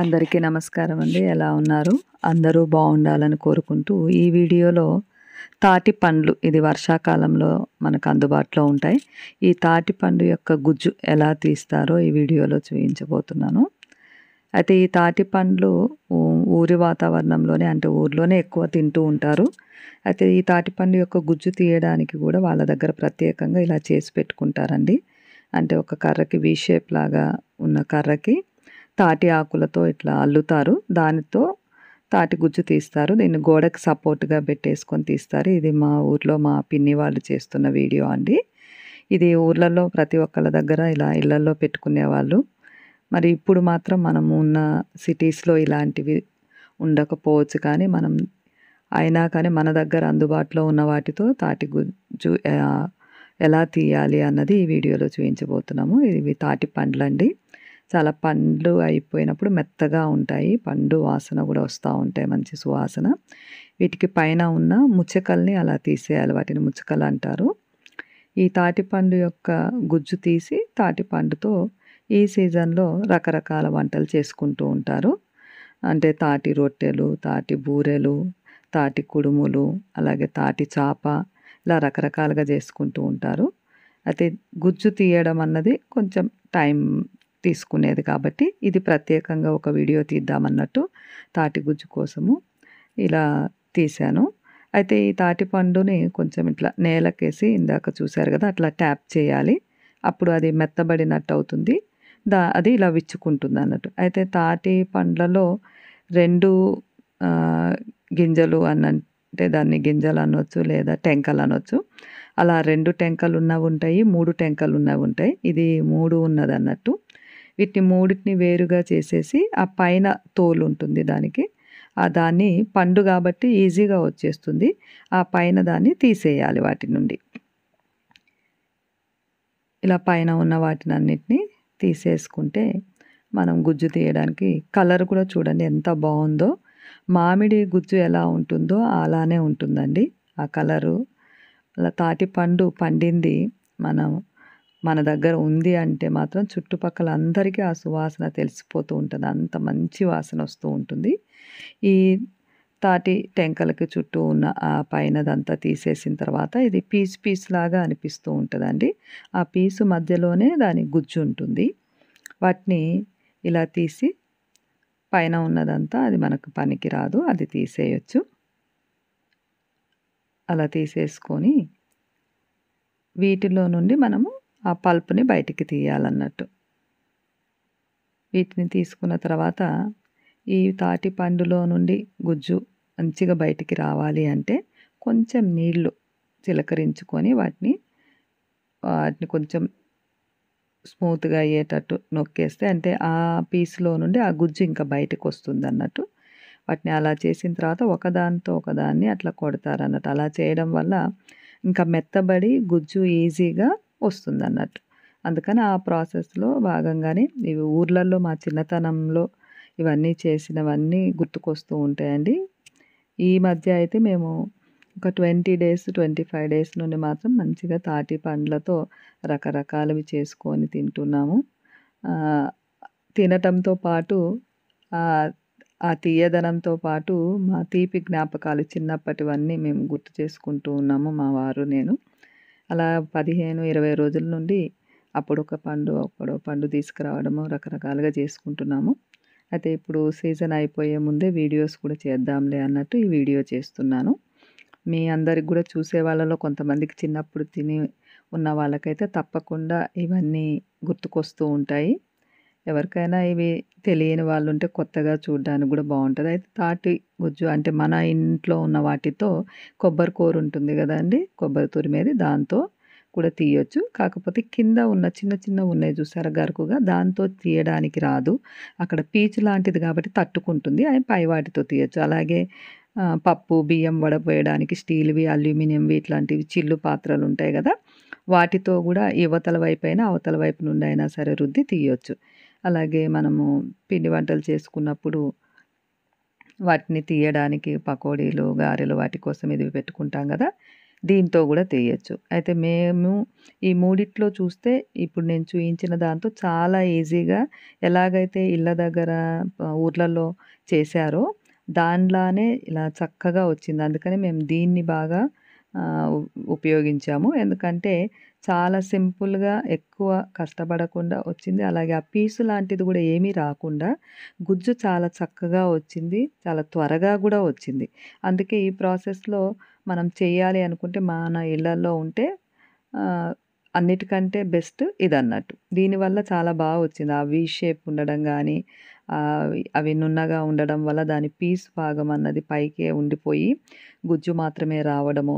అందరికీ నమస్కారం అండి ఎలా ఉన్నారు అందరూ బాగుండాలని కోరుకుంటూ ఈ వీడియోలో తాటి పండ్లు ఇది వర్షాకాలంలో మనకు అందుబాటులో ఉంటాయి ఈ తాటి పండు యొక్క గుజ్జు ఎలా తీస్తారో ఈ వీడియోలో చూపించబోతున్నాను అయితే ఈ తాటి పండ్లు ఊరి వాతావరణంలోనే అంటే ఊర్లోనే ఎక్కువ తింటూ ఉంటారు అయితే ఈ తాటి పండు యొక్క గుజ్జు తీయడానికి కూడా వాళ్ళ దగ్గర ప్రత్యేకంగా ఇలా చేసి పెట్టుకుంటారండి అంటే ఒక కర్రకి వీ షేప్ లాగా ఉన్న కర్రకి తాటి ఆకులతో ఇట్లా అల్లుతారు దానితో తాటి గుజ్జు తీస్తారు దీన్ని గోడకు సపోర్ట్గా పెట్టేసుకొని తీస్తారు ఇది మా ఊర్లో మా పిన్ని వాళ్ళు చేస్తున్న వీడియో అండి ఇది ఊర్లలో ప్రతి ఒక్కళ్ళ దగ్గర ఇలా ఇళ్లలో పెట్టుకునేవాళ్ళు మరి ఇప్పుడు మాత్రం మనం ఉన్న సిటీస్లో ఇలాంటివి ఉండకపోవచ్చు కానీ మనం అయినా కానీ మన దగ్గర అందుబాటులో ఉన్న వాటితో తాటి గుజ్జు ఎలా తీయాలి అన్నది ఈ వీడియోలో చూపించబోతున్నాము ఇవి తాటి పండ్లండి చాలా పండ్లు అయిపోయినప్పుడు మెత్తగా ఉంటాయి పండు వాసన కూడా వస్తూ ఉంటాయి మంచి సువాసన వీటికి పైన ఉన్న ముచ్చకల్ని అలా తీసేయాలి వాటిని ముచ్చకలు అంటారు ఈ తాటిపండు యొక్క గుజ్జు తీసి తాటిపండుతో ఈ సీజన్లో రకరకాల వంటలు చేసుకుంటూ ఉంటారు అంటే తాటి రొట్టెలు తాటి బూరెలు తాటి కుడుములు అలాగే తాటి చాప ఇలా రకరకాలుగా చేసుకుంటూ ఉంటారు అయితే గుజ్జు తీయడం అన్నది కొంచెం టైం తీసుకునేది కాబట్టి ఇది ప్రత్యేకంగా ఒక వీడియో తీద్దామన్నట్టు తాటి గుజ్జు కోసము ఇలా తీశాను అయితే ఈ తాటి పండుని కొంచెం ఇట్లా నేలకేసి ఇందాక చూశారు కదా అట్లా ట్యాప్ చేయాలి అప్పుడు అది మెత్తబడినట్టు అవుతుంది దా అది ఇలా విచ్చుకుంటుంది అన్నట్టు అయితే తాటి పండ్లలో రెండు గింజలు అన్నంటే దాన్ని గింజలు అనొచ్చు లేదా టెంకలు అనొచ్చు అలా రెండు టెంకలు ఉన్నవి ఉంటాయి మూడు టెంకలు ఉన్నవి ఉంటాయి ఇది మూడు ఉన్నది అన్నట్టు వీటిని మూడిటిని వేరుగా చేసేసి ఆ పైన తోలు ఉంటుంది దానికి ఆ దాన్ని పండు కాబట్టి ఈజీగా వచ్చేస్తుంది ఆ పైన దాన్ని తీసేయాలి వాటి నుండి ఇలా పైన ఉన్న వాటిని అన్నిటినీ తీసేసుకుంటే మనం గుజ్జు తీయడానికి కలర్ కూడా చూడండి ఎంత బాగుందో మామిడి గుజ్జు ఎలా ఉంటుందో అలానే ఉంటుందండి ఆ కలరు అలా తాటి పండు పండింది మనం మన దగ్గర ఉంది అంటే మాత్రం చుట్టుపక్కల అందరికీ ఆ సువాసన తెలిసిపోతూ ఉంటుంది అంత మంచి వాసన వస్తూ ఉంటుంది ఈ తాటి టెంకలకి చుట్టూ ఉన్న ఆ పైనదంతా తీసేసిన తర్వాత ఇది పీస్ పీస్ లాగా అనిపిస్తూ ఉంటుందండి ఆ పీసు మధ్యలోనే దాని గుజ్జు ఉంటుంది వాటిని ఇలా తీసి పైన ఉన్నదంతా అది మనకు పనికి రాదు అది తీసేయచ్చు అలా తీసేసుకొని వీటిలో నుండి మనము ఆ పల్ప్ని బయటికి తీయాలన్నట్టు వీటిని తీసుకున్న తర్వాత ఈ తాటి పండులో నుండి గుజ్జు మంచిగా బయటికి రావాలి అంటే కొంచెం నీళ్లు చిలకరించుకొని వాటిని వాటిని కొంచెం స్మూత్గా అయ్యేటట్టు నొక్కేస్తే అంటే ఆ పీస్లో నుండి ఆ గుజ్జు ఇంకా బయటకు వస్తుంది అన్నట్టు వాటిని అలా చేసిన తర్వాత ఒకదానితో ఒకదాన్ని అట్లా కొడతారన్నట్టు అలా చేయడం వల్ల ఇంకా మెత్తబడి గుజ్జు ఈజీగా వస్తుంది అన్నట్టు అందుకని ఆ ప్రాసెస్లో భాగంగానే ఇవి ఊర్లలో మా చిన్నతనంలో ఇవన్నీ చేసినవన్నీ గుర్తుకొస్తూ ఉంటాయండి ఈ మధ్య అయితే మేము ఒక twenty days twenty five days నుండి మాత్రం మంచిగా తాటి పండ్లతో రకరకాలవి చేసుకొని తింటున్నాము తినటంతో పాటు ఆ తీయదనంతో పాటు మా తీపి జ్ఞాపకాలు చిన్నప్పటివన్నీ మేము గుర్తు చేసుకుంటూ ఉన్నాము మా వారు నేను అలా పదిహేను ఇరవై రోజుల నుండి అప్పుడొక పండు అప్పుడు పండు తీసుకురావడము రకరకాలుగా చేసుకుంటున్నాము అయితే ఇప్పుడు సీజన్ అయిపోయే ముందే వీడియోస్ కూడా చేద్దాంలే అన్నట్టు ఈ వీడియో చేస్తున్నాను మీ అందరికి కూడా చూసే వాళ్ళలో కొంతమందికి చిన్నప్పుడు తిని ఉన్న వాళ్ళకైతే తప్పకుండా ఇవన్నీ గుర్తుకొస్తూ ఉంటాయి ఎవరికైనా ఇవి తెలియని వాళ్ళు ఉంటే కొత్తగా చూడడానికి కూడా బాగుంటుంది అయితే తాటి గుజ్జు అంటే మన ఇంట్లో ఉన్న వాటితో కొబ్బరి కూర ఉంటుంది కదండి కొబ్బరి తురిమేది దాంతో కూడా తీయొచ్చు కాకపోతే కింద ఉన్న చిన్న చిన్న ఉన్నాయి చూసారా గరుకుగా దాంతో తీయడానికి రాదు అక్కడ పీచు లాంటిది కాబట్టి తట్టుకుంటుంది అవి పై వాటితో తీయొచ్చు అలాగే పప్పు బియ్యం వడపోయడానికి స్టీల్వి అల్యూమినియంవి ఇట్లాంటివి చిల్లు పాత్రలు ఉంటాయి కదా వాటితో కూడా యువతల వైపు అయినా అవతల వైపు నుండి అయినా సరే రుద్ది తీయొచ్చు అలాగే మనము పిండి వంటలు చేసుకున్నప్పుడు వాటిని తీయడానికి పకోడీలు గారెలు వాటి కోసం ఇది పెట్టుకుంటాం కదా దీంతో కూడా తీయచ్చు అయితే మేము ఈ మూడిట్లో చూస్తే ఇప్పుడు నేను చూపించిన దాంతో చాలా ఈజీగా ఎలాగైతే ఇళ్ళ దగ్గర ఊర్లలో చేశారో దానిలానే ఇలా చక్కగా వచ్చింది అందుకని మేము దీన్ని బాగా ఉపయోగించాము ఎందుకంటే చాలా సింపుల్గా ఎక్కువ కష్టపడకుండా వచ్చింది అలాగే ఆ పీసు లాంటిది కూడా ఏమీ రాకుండా గుజ్జు చాలా చక్కగా వచ్చింది చాలా త్వరగా కూడా వచ్చింది అందుకే ఈ ప్రాసెస్లో మనం చేయాలి అనుకుంటే మన ఇళ్ళల్లో ఉంటే అన్నిటికంటే బెస్ట్ ఇది అన్నట్టు దీనివల్ల చాలా బాగా వచ్చింది ఆ వీ షేప్ ఉండడం కానీ అవి నున్నగా ఉండడం వల్ల దాని పీస్ భాగం అన్నది పైకే ఉండిపోయి గుజ్జు మాత్రమే రావడము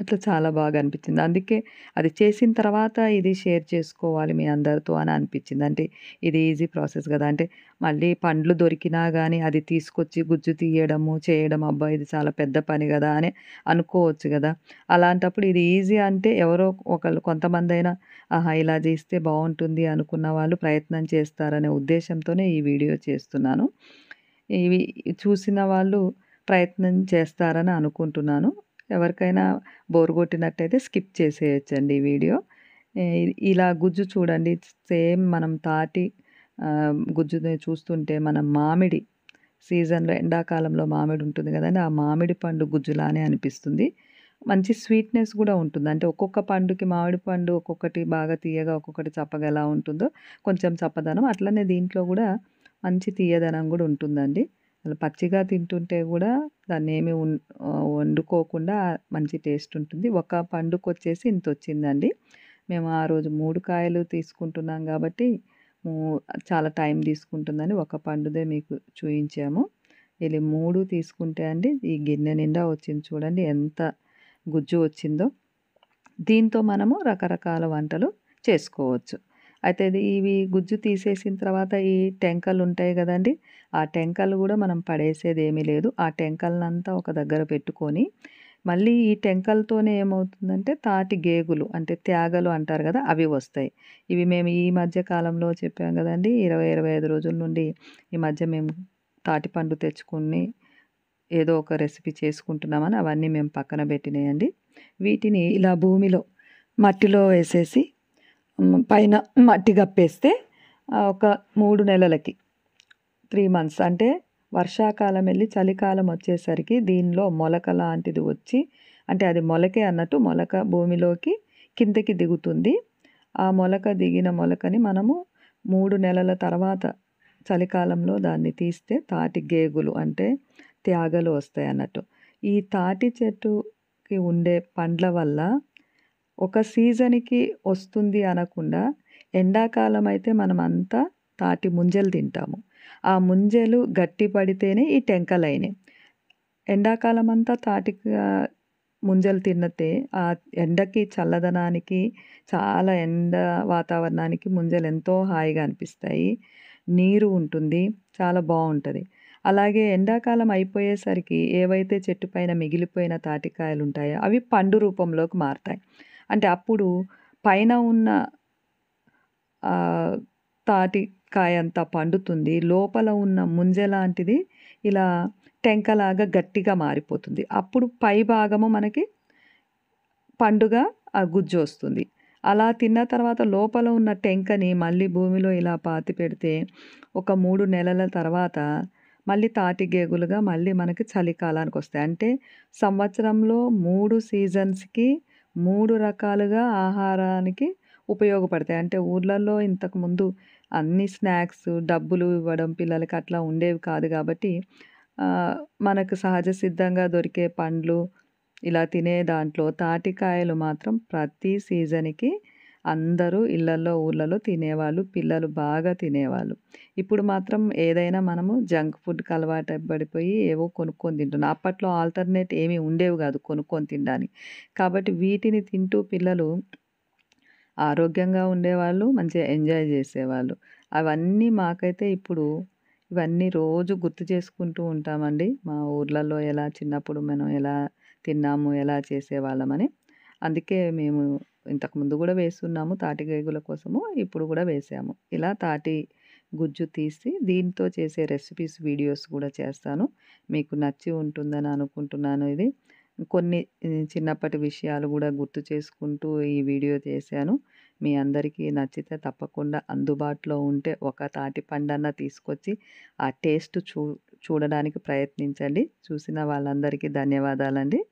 అట్లా చాలా బాగా అనిపించింది అందుకే అది చేసిన తర్వాత ఇది షేర్ చేసుకోవాలి మీ అందరితో అని అనిపించింది అంటే ఇది ఈజీ ప్రాసెస్ కదా అంటే మళ్ళీ పండ్లు దొరికినా కానీ అది తీసుకొచ్చి గుజ్జు తీయడము చేయడం అబ్బా ఇది చాలా పెద్ద పని కదా అని అనుకోవచ్చు కదా అలాంటప్పుడు ఇది ఈజీ అంటే ఎవరో ఒకళ్ళు కొంతమంది అయినా ఆహా ఇలా చేస్తే బాగుంటుంది అనుకున్న వాళ్ళు ప్రయత్నం చేస్తారనే ఉద్దేశంతోనే ఈ వీడియో చేస్తున్నాను ఇవి చూసిన వాళ్ళు ప్రయత్నం చేస్తారని అనుకుంటున్నాను ఎవరికైనా బోర్ కొట్టినట్టయితే స్కిప్ చేసేయచ్చండి ఈ వీడియో ఇలా గుజ్జు చూడండి సేమ్ మనం తాటి గుజ్జుని చూస్తుంటే మనం మామిడి సీజన్లో ఎండాకాలంలో మామిడి ఉంటుంది కదండి ఆ మామిడి పండు గుజ్జులానే అనిపిస్తుంది మంచి స్వీట్నెస్ కూడా ఉంటుంది అంటే ఒక్కొక్క పండుకి మామిడి పండు ఒక్కొక్కటి బాగా తీయగా ఒక్కొక్కటి చప్పగా ఎలా ఉంటుందో కొంచెం చప్పదనం అట్లనే దీంట్లో కూడా మంచి తీయదనం కూడా ఉంటుందండి అలా పచ్చిగా తింటుంటే కూడా దాన్ని ఏమి వండుకోకుండా మంచి టేస్ట్ ఉంటుంది ఒక పండుకు వచ్చేసి ఇంత వచ్చిందండి మేము ఆ రోజు మూడు కాయలు తీసుకుంటున్నాం కాబట్టి చాలా టైం తీసుకుంటుందని ఒక పండుదే మీకు చూయించాము ఇది మూడు తీసుకుంటే అండి ఈ గిన్నె నిండా వచ్చింది చూడండి ఎంత గుజ్జు వచ్చిందో దీంతో మనము రకరకాల వంటలు చేసుకోవచ్చు అయితే ఇవి గుజ్జు తీసేసిన తర్వాత ఈ టెంకలు ఉంటాయి కదండి ఆ టెంకలు కూడా మనం పడేసేది ఏమీ లేదు ఆ టెంకల్నంతా ఒక దగ్గర పెట్టుకొని మళ్ళీ ఈ టెంకలతోనే ఏమవుతుందంటే తాటి గేగులు అంటే త్యాగలు అంటారు కదా అవి వస్తాయి ఇవి మేము ఈ మధ్య కాలంలో చెప్పాం కదండి ఇరవై ఇరవై ఐదు రోజుల నుండి ఈ మధ్య మేము తాటి పండు తెచ్చుకుని ఏదో ఒక రెసిపీ చేసుకుంటున్నామని అవన్నీ మేము పక్కన పెట్టినాయండి వీటిని ఇలా భూమిలో మట్టిలో వేసేసి పైన మట్టి కప్పేస్తే ఒక మూడు నెలలకి త్రీ మంత్స్ అంటే వర్షాకాలం వెళ్ళి చలికాలం వచ్చేసరికి దీనిలో మొలక లాంటిది వచ్చి అంటే అది మొలకే అన్నట్టు మొలక భూమిలోకి కిందకి దిగుతుంది ఆ మొలక దిగిన మొలకని మనము మూడు నెలల తర్వాత చలికాలంలో దాన్ని తీస్తే తాటి గేగులు అంటే త్యాగలు వస్తాయి అన్నట్టు ఈ తాటి చెట్టుకి ఉండే పండ్ల వల్ల ఒక సీజన్కి వస్తుంది అనకుండా ఎండాకాలం అయితే మనం అంతా తాటి ముంజలు తింటాము ఆ ముంజలు గట్టి పడితేనే ఈ టెంకలైనవి ఎండాకాలం అంతా తాటి ముంజలు తిన్నతే ఆ ఎండకి చల్లదనానికి చాలా ఎండ వాతావరణానికి ముంజలు ఎంతో హాయిగా అనిపిస్తాయి నీరు ఉంటుంది చాలా బాగుంటుంది అలాగే ఎండాకాలం అయిపోయేసరికి ఏవైతే చెట్టు పైన మిగిలిపోయిన తాటికాయలు ఉంటాయో అవి పండు రూపంలోకి మారుతాయి అంటే అప్పుడు పైన ఉన్న తాటికాయ అంతా పండుతుంది లోపల ఉన్న ముంజ లాంటిది ఇలా టెంకలాగా గట్టిగా మారిపోతుంది అప్పుడు పై భాగము మనకి పండుగ గుజ్జు వస్తుంది అలా తిన్న తర్వాత లోపల ఉన్న టెంకని మళ్ళీ భూమిలో ఇలా పాతి పెడితే ఒక మూడు నెలల తర్వాత మళ్ళీ తాటి గేగులుగా మళ్ళీ మనకి చలికాలానికి వస్తాయి అంటే సంవత్సరంలో మూడు సీజన్స్కి మూడు రకాలుగా ఆహారానికి ఉపయోగపడతాయి అంటే ఊర్లలో ఇంతకుముందు అన్ని స్నాక్స్ డబ్బులు ఇవ్వడం పిల్లలకి అట్లా ఉండేవి కాదు కాబట్టి మనకు సహజ సిద్ధంగా దొరికే పండ్లు ఇలా తినే దాంట్లో తాటికాయలు మాత్రం ప్రతి సీజన్కి అందరూ ఇళ్ళల్లో ఊళ్ళలో తినేవాళ్ళు పిల్లలు బాగా తినేవాళ్ళు ఇప్పుడు మాత్రం ఏదైనా మనము జంక్ ఫుడ్కి అలవాటు పడిపోయి ఏవో కొనుక్కొని తింటున్నాం అప్పట్లో ఆల్టర్నేట్ ఏమీ ఉండేవి కాదు కొనుక్కొని తినడానికి కాబట్టి వీటిని తింటూ పిల్లలు ఆరోగ్యంగా ఉండేవాళ్ళు మంచిగా ఎంజాయ్ చేసేవాళ్ళు అవన్నీ మాకైతే ఇప్పుడు ఇవన్నీ రోజు గుర్తు చేసుకుంటూ ఉంటామండి మా ఊర్లలో ఎలా చిన్నప్పుడు మనం ఎలా తిన్నాము ఎలా చేసేవాళ్ళమని అందుకే మేము ఇంతకుముందు కూడా వేస్తున్నాము తాటి గేగుల కోసము ఇప్పుడు కూడా వేసాము ఇలా తాటి గుజ్జు తీసి దీంతో చేసే రెసిపీస్ వీడియోస్ కూడా చేస్తాను మీకు నచ్చి ఉంటుందని అనుకుంటున్నాను ఇది కొన్ని చిన్నప్పటి విషయాలు కూడా గుర్తు చేసుకుంటూ ఈ వీడియో చేశాను మీ అందరికీ నచ్చితే తప్పకుండా అందుబాటులో ఉంటే ఒక తాటి పండన్న తీసుకొచ్చి ఆ టేస్ట్ చూ చూడడానికి ప్రయత్నించండి చూసిన వాళ్ళందరికీ ధన్యవాదాలండి